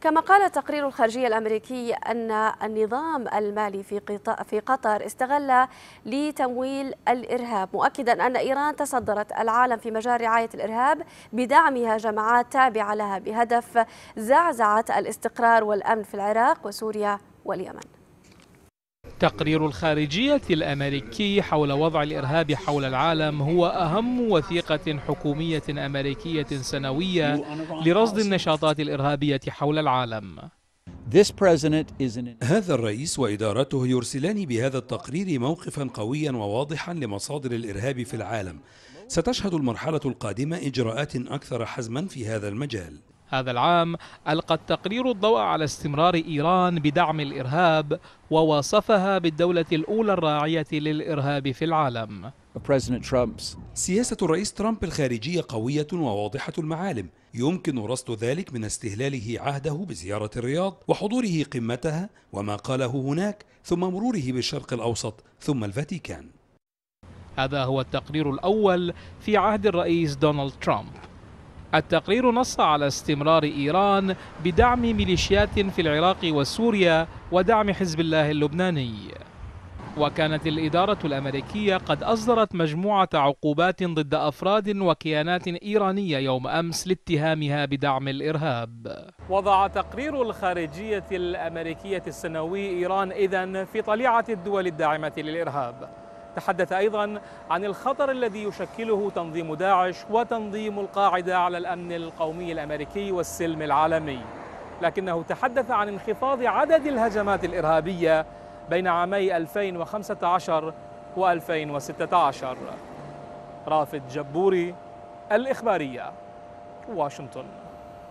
كما قال تقرير الخارجية الأمريكي أن النظام المالي في, في قطر استغل لتمويل الإرهاب مؤكدا أن إيران تصدرت العالم في مجال رعاية الإرهاب بدعمها جماعات تابعة لها بهدف زعزعة الاستقرار والأمن في العراق وسوريا واليمن تقرير الخارجية الأمريكي حول وضع الإرهاب حول العالم هو أهم وثيقة حكومية أمريكية سنوية لرصد النشاطات الإرهابية حول العالم هذا الرئيس وإدارته يرسلان بهذا التقرير موقفا قويا وواضحا لمصادر الإرهاب في العالم ستشهد المرحلة القادمة إجراءات أكثر حزما في هذا المجال هذا العام ألقى التقرير الضوء على استمرار إيران بدعم الإرهاب ووصفها بالدولة الأولى الراعية للإرهاب في العالم سياسة الرئيس ترامب الخارجية قوية وواضحة المعالم يمكن رصد ذلك من استهلاله عهده بزيارة الرياض وحضوره قمتها وما قاله هناك ثم مروره بالشرق الأوسط ثم الفاتيكان هذا هو التقرير الأول في عهد الرئيس دونالد ترامب التقرير نص على استمرار إيران بدعم ميليشيات في العراق وسوريا ودعم حزب الله اللبناني وكانت الإدارة الأمريكية قد أصدرت مجموعة عقوبات ضد أفراد وكيانات إيرانية يوم أمس لاتهامها بدعم الإرهاب وضع تقرير الخارجية الأمريكية السنوي إيران إذن في طليعة الدول الداعمة للإرهاب تحدث أيضا عن الخطر الذي يشكله تنظيم داعش وتنظيم القاعدة على الأمن القومي الأمريكي والسلم العالمي لكنه تحدث عن انخفاض عدد الهجمات الإرهابية بين عامي 2015 و2016 رافد جبوري الإخبارية واشنطن